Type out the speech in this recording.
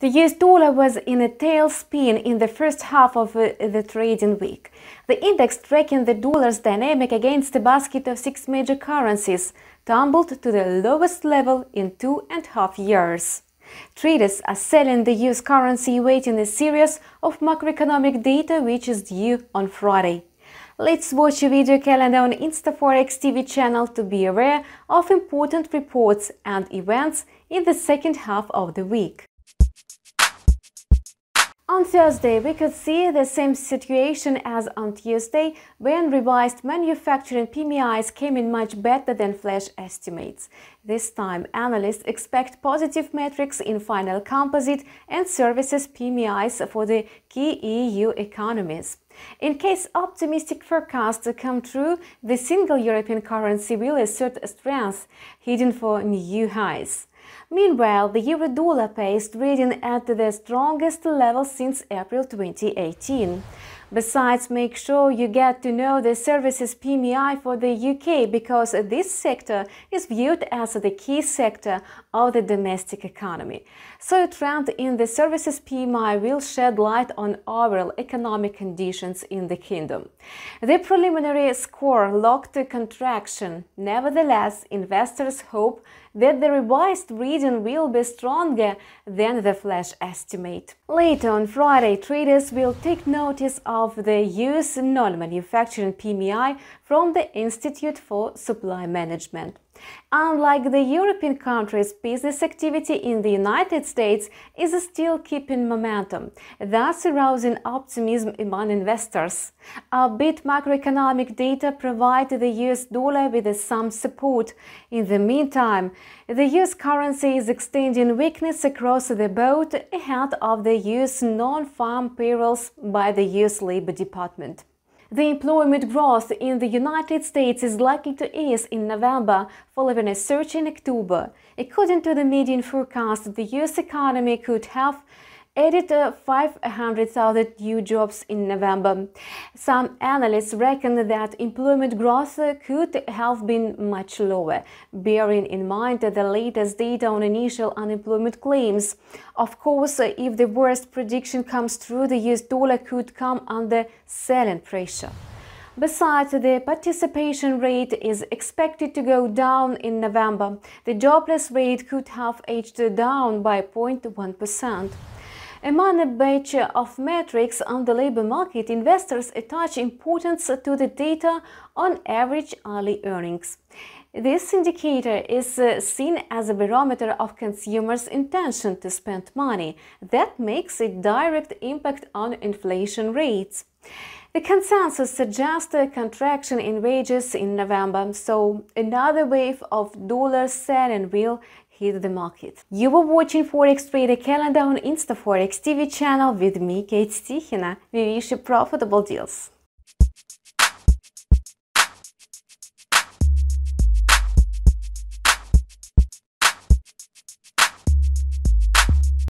The US dollar was in a tailspin in the first half of uh, the trading week. The index tracking the dollar's dynamic against a basket of six major currencies tumbled to the lowest level in two and a half years. Traders are selling the US currency waiting a series of macroeconomic data which is due on Friday. Let's watch a video calendar on InstaForex TV channel to be aware of important reports and events in the second half of the week. On Thursday, we could see the same situation as on Tuesday when revised manufacturing PMIs came in much better than flash estimates. This time, analysts expect positive metrics in final composite and services PMIs for the key EU economies. In case optimistic forecasts come true, the single European currency will assert strength, heading for new highs. Meanwhile, the euro-dollar paced reading at the strongest level since April 2018. Besides, make sure you get to know the services PMI for the UK because this sector is viewed as the key sector of the domestic economy. So a trend in the services PMI will shed light on overall economic conditions in the kingdom. The preliminary score locked a contraction. Nevertheless, investors hope that the revised reading will be stronger than the flash estimate. Later on Friday, traders will take notice of the US non-manufacturing PMI from the Institute for Supply Management. Unlike the European countries, business activity in the United States is still keeping momentum, thus arousing optimism among investors. Albeit macroeconomic data provide the US dollar with some support, in the meantime, the US currency is extending weakness across the board ahead of the US non-farm payrolls by the US Labor Department. The employment growth in the United States is likely to ease in November following a surge in October. According to the median forecast, the US economy could have added 500,000 new jobs in November. Some analysts reckon that employment growth could have been much lower, bearing in mind the latest data on initial unemployment claims. Of course, if the worst prediction comes true, the US dollar could come under selling pressure. Besides, the participation rate is expected to go down in November. The jobless rate could have edged down by 0.1%. Among a batch of metrics on the labor market, investors attach importance to the data on average hourly earnings. This indicator is uh, seen as a barometer of consumers' intention to spend money. That makes a direct impact on inflation rates. The consensus suggests a contraction in wages in November, so another wave of dollar selling will hit the market. You were watching Forex Trader Calendar on InstaForex TV channel with me, Kate Stichina. We wish you profitable deals.